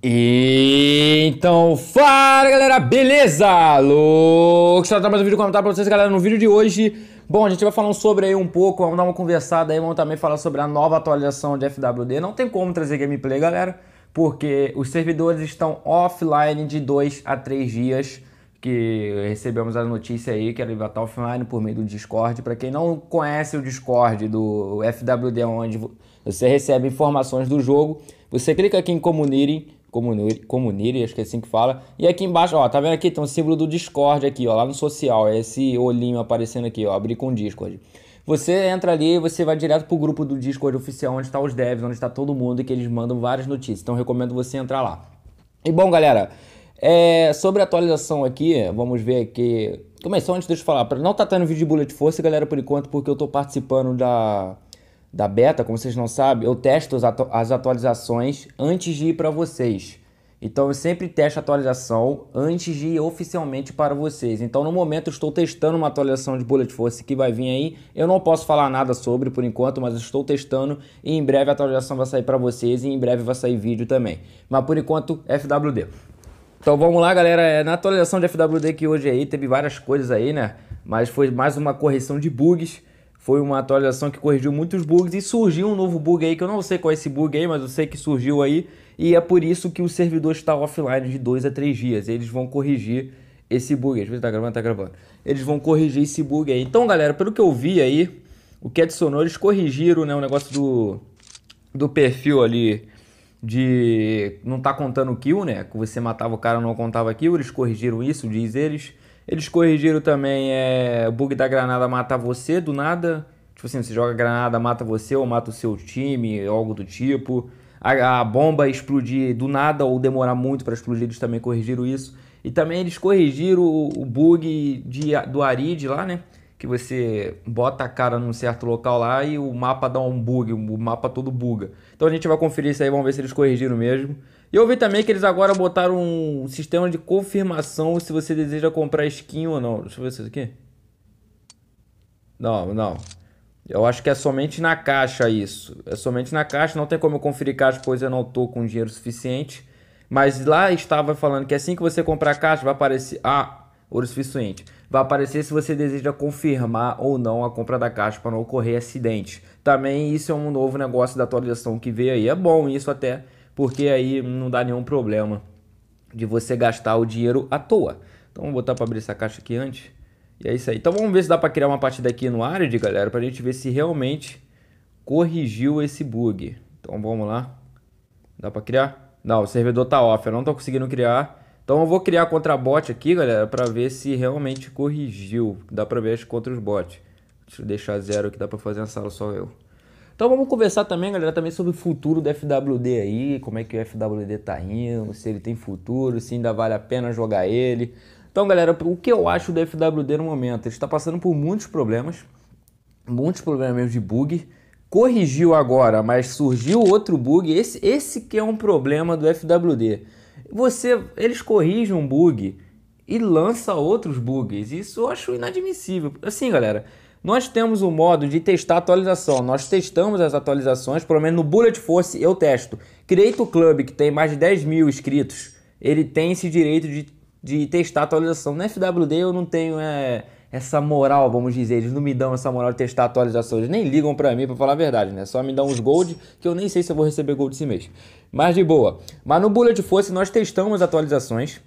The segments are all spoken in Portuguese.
Então, fala galera, beleza? Louco, está mais um vídeo comentar para vocês, galera. No vídeo de hoje, bom, a gente vai falar sobre aí um pouco, vamos dar uma conversada aí, vamos também falar sobre a nova atualização de FWD. Não tem como trazer gameplay, galera, porque os servidores estão offline de 2 a 3 dias, que recebemos a notícia aí que ele vai estar tá offline por meio do Discord. Para quem não conhece o Discord do FWD, onde você recebe informações do jogo, você clica aqui em comunirem Comunir, Comunir, acho que é assim que fala. E aqui embaixo, ó, tá vendo aqui? Tem um símbolo do Discord aqui, ó, lá no social. É esse olhinho aparecendo aqui, ó, abrir com o Discord. Você entra ali e você vai direto pro grupo do Discord oficial, onde tá os devs, onde tá todo mundo, e que eles mandam várias notícias. Então, recomendo você entrar lá. E bom, galera, é, sobre a atualização aqui, vamos ver aqui. Começou antes, deixa eu falar. Não tá tendo vídeo de Bullet Force, galera, por enquanto, porque eu tô participando da da beta, como vocês não sabem, eu testo as, atu as atualizações antes de ir para vocês. Então eu sempre testo a atualização antes de ir oficialmente para vocês. Então no momento eu estou testando uma atualização de Bullet Force que vai vir aí. Eu não posso falar nada sobre por enquanto, mas eu estou testando e em breve a atualização vai sair para vocês e em breve vai sair vídeo também. Mas por enquanto FWD. Então vamos lá, galera. É, na atualização de FWD que hoje é aí teve várias coisas aí, né? Mas foi mais uma correção de bugs foi uma atualização que corrigiu muitos bugs e surgiu um novo bug aí, que eu não sei qual é esse bug aí, mas eu sei que surgiu aí. E é por isso que o servidor está offline de 2 a 3 dias. Eles vão corrigir esse bug. Deixa eu ver se tá gravando, tá gravando. Eles vão corrigir esse bug aí. Então, galera, pelo que eu vi aí, o que adicionou, eles corrigiram né, o negócio do, do perfil ali de não tá contando kill, né? Que você matava o cara não contava kill, eles corrigiram isso, diz eles. Eles corrigiram também é, o bug da granada matar você do nada. Tipo assim, você joga granada, mata você ou mata o seu time, algo do tipo. A, a bomba explodir do nada ou demorar muito para explodir, eles também corrigiram isso. E também eles corrigiram o, o bug de, do Arid lá, né? que você bota a cara num certo local lá e o mapa dá um bug, o mapa todo buga. Então a gente vai conferir isso aí, vamos ver se eles corrigiram mesmo. E eu vi também que eles agora botaram um sistema de confirmação se você deseja comprar skin ou não. Deixa eu ver é isso aqui. Não, não. Eu acho que é somente na caixa isso. É somente na caixa, não tem como eu conferir caixa, pois eu não tô com dinheiro suficiente. Mas lá estava falando que assim que você comprar a caixa vai aparecer... Ah, ouro suficiente vai aparecer se você deseja confirmar ou não a compra da caixa para não ocorrer acidente. Também isso é um novo negócio da atualização que veio aí. É bom isso até, porque aí não dá nenhum problema de você gastar o dinheiro à toa. Então vou botar para abrir essa caixa aqui antes. E é isso aí. Então vamos ver se dá para criar uma partida aqui no Arid, galera, para a gente ver se realmente corrigiu esse bug. Então vamos lá. Dá para criar? Não, o servidor tá off, eu não tô conseguindo criar. Então eu vou criar contra bot aqui, galera, para ver se realmente corrigiu. Dá para ver as contra os bots. Deixa eu deixar zero que dá para fazer a sala só eu. Então vamos conversar também, galera, também sobre o futuro do FWD aí, como é que o FWD tá indo, se ele tem futuro, se ainda vale a pena jogar ele. Então, galera, o que eu acho do FWD no momento? Ele está passando por muitos problemas, muitos problemas de bug. Corrigiu agora, mas surgiu outro bug. Esse, esse que é um problema do FWD você eles corrigem um bug e lança outros bugs. Isso eu acho inadmissível. Assim, galera, nós temos o um modo de testar atualização. Nós testamos as atualizações, pelo menos no Bullet Force eu testo. Create o Club, que tem mais de 10 mil inscritos, ele tem esse direito de, de testar atualização. No FWD eu não tenho é, essa moral, vamos dizer. Eles não me dão essa moral de testar atualizações. Eles nem ligam para mim, para falar a verdade, né? Só me dão os gold, que eu nem sei se eu vou receber gold esse mês. Mas de boa. Mas no Bullet Force nós testamos atualizações,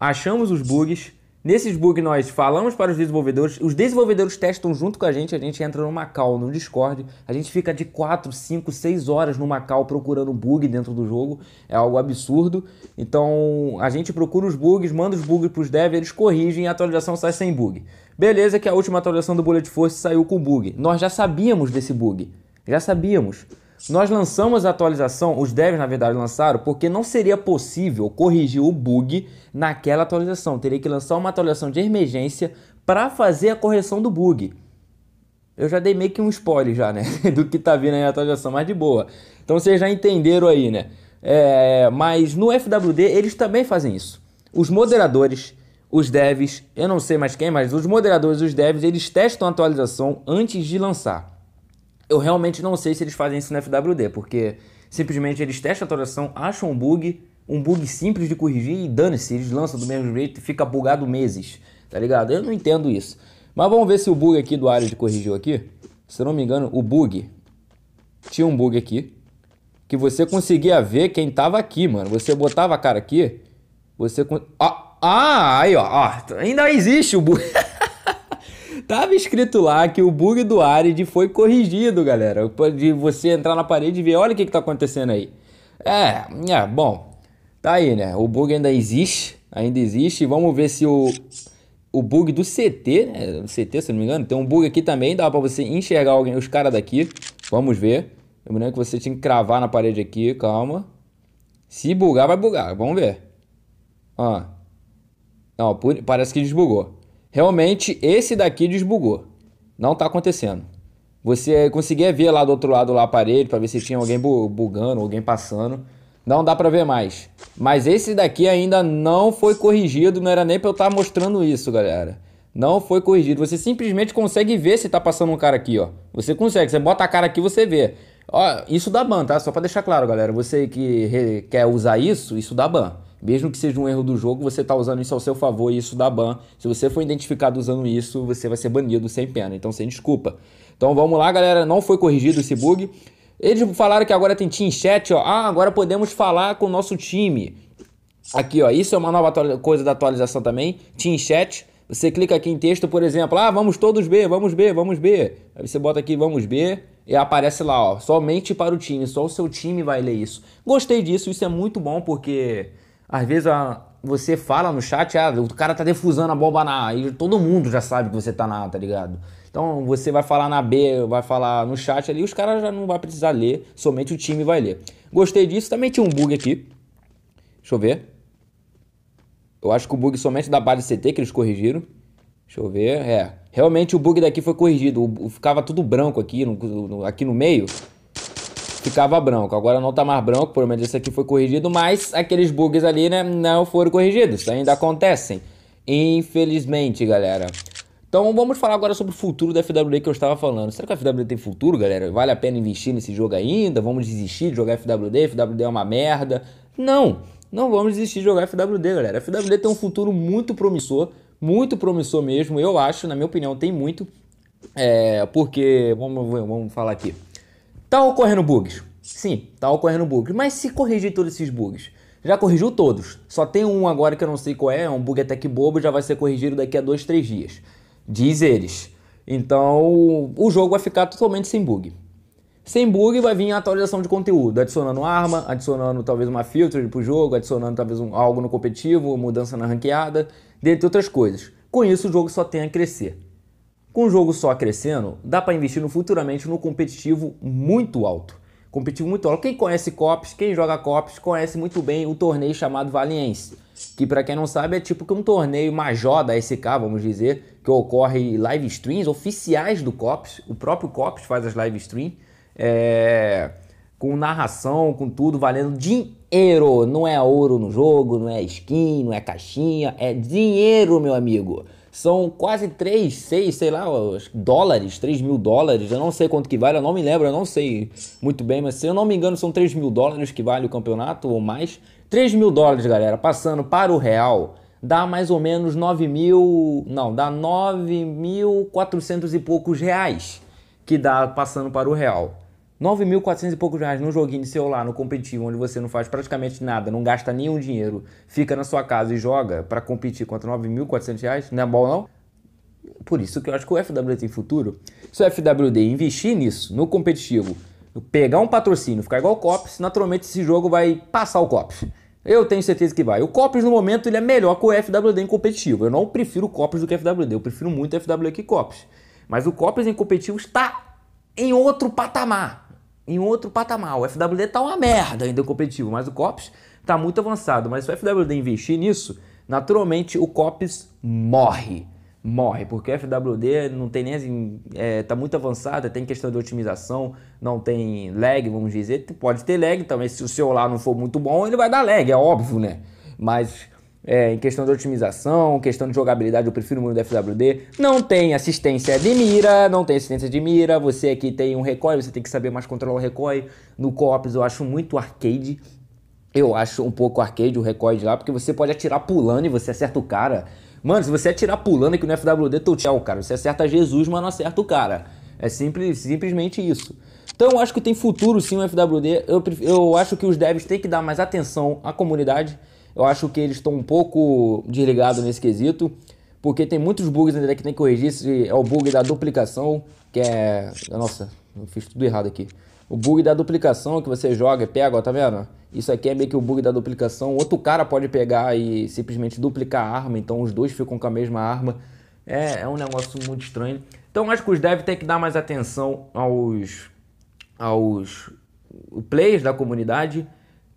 achamos os bugs, nesses bugs nós falamos para os desenvolvedores, os desenvolvedores testam junto com a gente, a gente entra no Macau, no Discord, a gente fica de 4, 5, 6 horas no Macau procurando bug dentro do jogo, é algo absurdo. Então a gente procura os bugs, manda os bugs para os devs, eles corrigem e a atualização sai sem bug. Beleza que a última atualização do Bullet Force saiu com bug. Nós já sabíamos desse bug, já sabíamos. Nós lançamos a atualização, os devs na verdade lançaram, porque não seria possível corrigir o bug naquela atualização. Teria que lançar uma atualização de emergência para fazer a correção do bug. Eu já dei meio que um spoiler já, né? Do que tá vindo aí na atualização, mas de boa. Então vocês já entenderam aí, né? É, mas no FWD eles também fazem isso. Os moderadores os devs, eu não sei mais quem, mas os moderadores, os devs, eles testam a atualização antes de lançar eu realmente não sei se eles fazem isso no FWD, porque simplesmente eles testam a atualização, acham um bug, um bug simples de corrigir e dane-se, eles lançam do mesmo jeito e fica bugado meses, tá ligado? Eu não entendo isso. Mas vamos ver se o bug aqui do Arid corrigiu aqui. Se eu não me engano, o bug, tinha um bug aqui, que você conseguia ver quem tava aqui, mano. Você botava a cara aqui, você... Ah, ah aí ó, ó ah, ainda existe o bug... Tava escrito lá que o bug do Arid foi corrigido, galera. De você entrar na parede e ver, olha o que, que tá acontecendo aí. É, é, bom, tá aí, né? O bug ainda existe, ainda existe. Vamos ver se o, o bug do CT, né? CT, se não me engano, tem um bug aqui também, dá pra você enxergar alguém, os caras daqui. Vamos ver. Lembrando que você tinha que cravar na parede aqui, calma. Se bugar, vai bugar, vamos ver. Ó. Não, parece que desbugou. Realmente, esse daqui desbugou. Não está acontecendo. Você conseguia é ver lá do outro lado lá aparelho parede para ver se tinha alguém bugando, alguém passando. Não dá para ver mais. Mas esse daqui ainda não foi corrigido, não era nem para eu estar tá mostrando isso, galera. Não foi corrigido. Você simplesmente consegue ver se tá passando um cara aqui, ó. Você consegue, você bota a cara aqui, você vê. Ó, isso dá ban, tá? Só para deixar claro, galera, você que quer usar isso, isso dá ban. Mesmo que seja um erro do jogo, você está usando isso ao seu favor e isso dá ban. Se você for identificado usando isso, você vai ser banido sem pena. Então, sem desculpa. Então, vamos lá, galera. Não foi corrigido esse bug. Eles falaram que agora tem team chat, ó. Ah, agora podemos falar com o nosso time. Aqui, ó. Isso é uma nova coisa da atualização também. Team chat. Você clica aqui em texto, por exemplo, ah, vamos todos B, vamos B, vamos B. Aí você bota aqui, vamos B, e aparece lá, ó, somente para o time, só o seu time vai ler isso. Gostei disso, isso é muito bom porque às vezes a, você fala no chat, ah, o cara tá defusando a bomba na A, e todo mundo já sabe que você tá na A, tá ligado? Então você vai falar na B, vai falar no chat ali, os caras já não vão precisar ler, somente o time vai ler. Gostei disso, também tinha um bug aqui. Deixa eu ver. Eu acho que o bug somente da base CT que eles corrigiram. Deixa eu ver. É, realmente o bug daqui foi corrigido. O, ficava tudo branco aqui no, no aqui no meio ficava branco. Agora não tá mais branco, por menos esse aqui foi corrigido, mas aqueles bugs ali, né, não foram corrigidos, ainda acontecem. Infelizmente, galera. Então vamos falar agora sobre o futuro da FWD que eu estava falando. Será que a FWD tem futuro, galera? Vale a pena investir nesse jogo ainda? Vamos desistir de jogar FWD? FWD é uma merda? Não, não vamos desistir de jogar FWD, galera. A FWD tem um futuro muito promissor, muito promissor mesmo, eu acho, na minha opinião, tem muito. É, porque, vamos, vamos falar aqui. Tá ocorrendo bugs? Sim, tá ocorrendo bugs. Mas se corrigir todos esses bugs? Já corrigiu todos. Só tem um agora que eu não sei qual é, é um bug até que bobo, já vai ser corrigido daqui a dois, três dias. Diz eles. Então o jogo vai ficar totalmente sem bug. Sem bug vai vir a atualização de conteúdo, adicionando arma, adicionando talvez uma filter pro jogo, adicionando talvez um, algo no competitivo, mudança na ranqueada, dentre outras coisas. Com isso o jogo só tem a crescer. Com o jogo só crescendo, dá para investir no, futuramente no competitivo muito alto. Competitivo muito alto. Quem conhece COPS, quem joga COPS, conhece muito bem o torneio chamado Valiense, que para quem não sabe é tipo que um torneio major da SK, vamos dizer, que ocorre live streams oficiais do COPS, o próprio COPS faz as live streams, é... com narração, com tudo, valendo dinheiro. Não é ouro no jogo, não é skin, não é caixinha, é dinheiro, meu amigo são quase 3, 6, sei lá, dólares, 3 mil dólares, eu não sei quanto que vale, eu não me lembro, eu não sei muito bem, mas se eu não me engano são 3 mil dólares que vale o campeonato ou mais. 3 mil dólares, galera, passando para o real, dá mais ou menos 9 mil, não, dá 9 mil 400 e poucos reais que dá passando para o real. 9.400 e poucos reais num joguinho de celular, no competitivo, onde você não faz praticamente nada, não gasta nenhum dinheiro, fica na sua casa e joga para competir contra 9.400 reais, não é bom não? Por isso que eu acho que o FWD tem futuro. Se o FWD investir nisso, no competitivo, pegar um patrocínio, ficar igual o Cops, naturalmente esse jogo vai passar o Cops. Eu tenho certeza que vai. O Cops, no momento, ele é melhor que o FWD em competitivo. Eu não prefiro o Cops do que o FWD. Eu prefiro muito o FWD que o Cops. Mas o Cops em competitivo está em outro patamar em outro patamar. O FWD está uma merda ainda competitivo, mas o COPS está muito avançado. Mas se o FWD investir nisso, naturalmente o COPS morre. Morre, porque o FWD não tem nem. está assim, é, tá muito avançado, tem questão de otimização, não tem lag, vamos dizer. Pode ter lag também, então, se o celular não for muito bom, ele vai dar lag, é óbvio, né? Mas é, em questão de otimização, questão de jogabilidade, eu prefiro muito o FWD. Não tem assistência de mira, não tem assistência de mira. Você aqui tem um recoil, você tem que saber mais controlar o recoil. No Cops eu acho muito arcade. Eu acho um pouco arcade o recoil de lá, porque você pode atirar pulando e você acerta o cara. Mano, se você atirar pulando aqui no FWD, tô tchau, cara. Você acerta Jesus, mas não acerta o cara. É simples, simplesmente isso. Então eu acho que tem futuro sim o FWD. Eu, eu acho que os devs têm que dar mais atenção à comunidade. Eu acho que eles estão um pouco desligados nesse quesito, porque tem muitos bugs ainda que tem que corrigir. É o bug da duplicação, que é. Nossa, eu fiz tudo errado aqui. O bug da duplicação que você joga e pega, ó, tá vendo? Isso aqui é meio que o bug da duplicação. Outro cara pode pegar e simplesmente duplicar a arma, então os dois ficam com a mesma arma. É, é um negócio muito estranho. Então acho que os devs têm que dar mais atenção aos, aos players da comunidade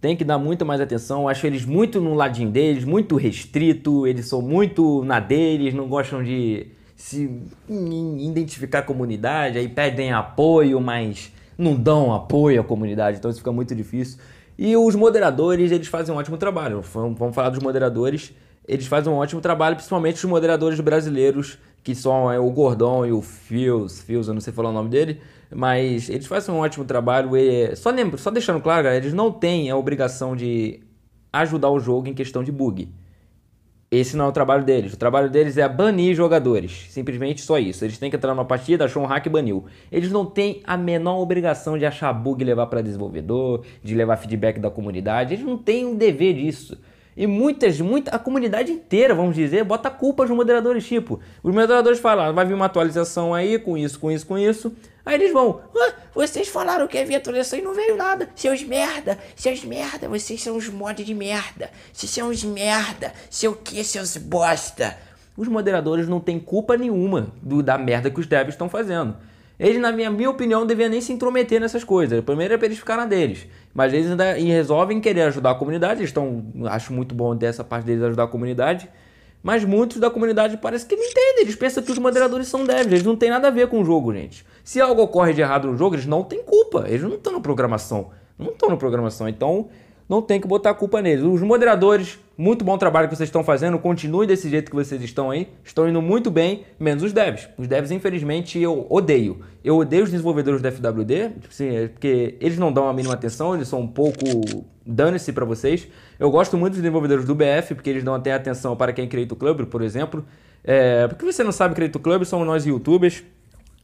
tem que dar muito mais atenção. Eu acho eles muito no ladinho deles, muito restrito, eles são muito na deles, não gostam de se identificar a comunidade, aí pedem apoio, mas não dão apoio à comunidade, então isso fica muito difícil. E os moderadores, eles fazem um ótimo trabalho. Vamos falar dos moderadores. Eles fazem um ótimo trabalho, principalmente os moderadores brasileiros que são é o Gordon e o Fios, Fios, eu não sei falar o nome dele, mas eles fazem um ótimo trabalho. E, só lembro, só deixando claro, galera, eles não têm a obrigação de ajudar o jogo em questão de bug. Esse não é o trabalho deles. O trabalho deles é banir jogadores. Simplesmente só isso. Eles têm que entrar numa partida, achou um hack e baniu. Eles não têm a menor obrigação de achar bug e levar para desenvolvedor, de levar feedback da comunidade. Eles não têm o um dever disso. E muitas, muita, a comunidade inteira, vamos dizer, bota a culpa nos moderadores. Tipo, os moderadores falam, ah, vai vir uma atualização aí com isso, com isso, com isso. Aí eles vão, ah, vocês falaram que havia atualização e não veio nada. Seus merda, seus merda, vocês são uns mods de merda. Vocês são uns merda, seu que, seus bosta. Os moderadores não têm culpa nenhuma do, da merda que os devs estão fazendo. Eles, na minha, minha opinião, deviam nem se intrometer nessas coisas. Primeiro é para eles ficarem deles. Mas eles ainda resolvem querer ajudar a comunidade. Eles estão, acho muito bom dessa parte deles ajudar a comunidade. Mas muitos da comunidade parece que não entendem. Eles pensam que os moderadores são devs. Eles não têm nada a ver com o jogo, gente. Se algo ocorre de errado no jogo, eles não têm culpa. Eles não estão na programação. Não estão na programação. Então, não tem que botar a culpa neles. Os moderadores muito bom trabalho que vocês estão fazendo. Continuem desse jeito que vocês estão aí. Estão indo muito bem, menos os devs. Os devs, infelizmente, eu odeio. Eu odeio os desenvolvedores do FWD, é porque eles não dão a mínima atenção, eles são um pouco dane-se para vocês. Eu gosto muito dos desenvolvedores do BF, porque eles dão até atenção para quem é Crédito Club, por exemplo. É, porque você não sabe, Crédito Club são nós youtubers.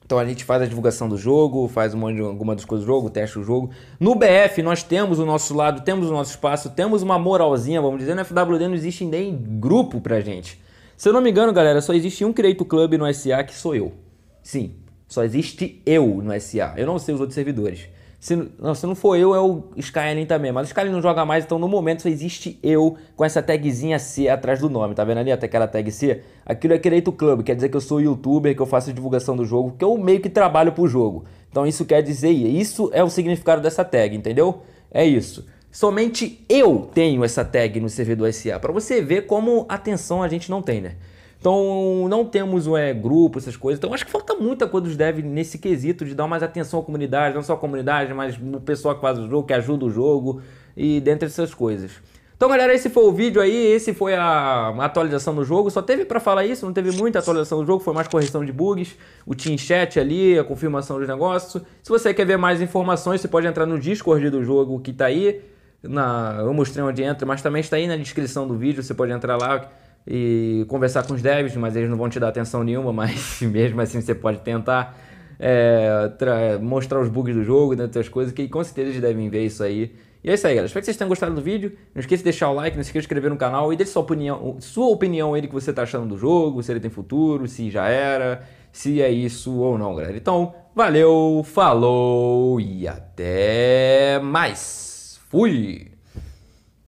Então a gente faz a divulgação do jogo, faz um monte de alguma das coisas do jogo, testa o jogo. No BF nós temos o nosso lado, temos o nosso espaço, temos uma moralzinha, vamos dizer. No FWD não existe nem grupo pra gente. Se eu não me engano, galera, só existe um creito Club no SA que sou eu. Sim, só existe eu no SA. Eu não sei os outros servidores. Se, não, se não for eu, é o Skyline também. Mas o Skyline não joga mais, então no momento só existe eu com essa tagzinha C atrás do nome. Tá vendo ali até aquela tag C? Aquilo é Creator Club, quer dizer que eu sou youtuber, que eu faço divulgação do jogo, que eu meio que trabalho pro jogo. Então isso quer dizer, isso é o significado dessa tag, entendeu? É isso. Somente eu tenho essa tag no servidor SA, para você ver como atenção a gente não tem, né? Então não temos um é, grupo, essas coisas. Então acho que falta muita coisa dos devs nesse quesito de dar mais atenção à comunidade, não só à comunidade, mas o pessoal que faz o jogo, que ajuda o jogo e dentre essas coisas. Então, galera, esse foi o vídeo aí, esse foi a atualização do jogo. Só teve para falar isso, não teve muita atualização do jogo, foi mais correção de bugs, o team chat ali, a confirmação dos negócios. Se você quer ver mais informações, você pode entrar no Discord do jogo que tá aí. Na, eu mostrei onde entra, mas também está aí na descrição do vídeo, você pode entrar lá e conversar com os devs, mas eles não vão te dar atenção nenhuma, mas mesmo assim você pode tentar é, mostrar os bugs do jogo, dentre né, outras coisas, que com certeza eles devem ver isso aí. E é isso aí, galera. Espero que vocês tenham gostado do vídeo. Não esqueça de deixar o like, não esqueça de se inscrever no canal e deixe sua opinião, sua opinião aí do que você está achando do jogo, se ele tem futuro, se já era, se é isso ou não, galera. Então, valeu, falou e até mais. Fui!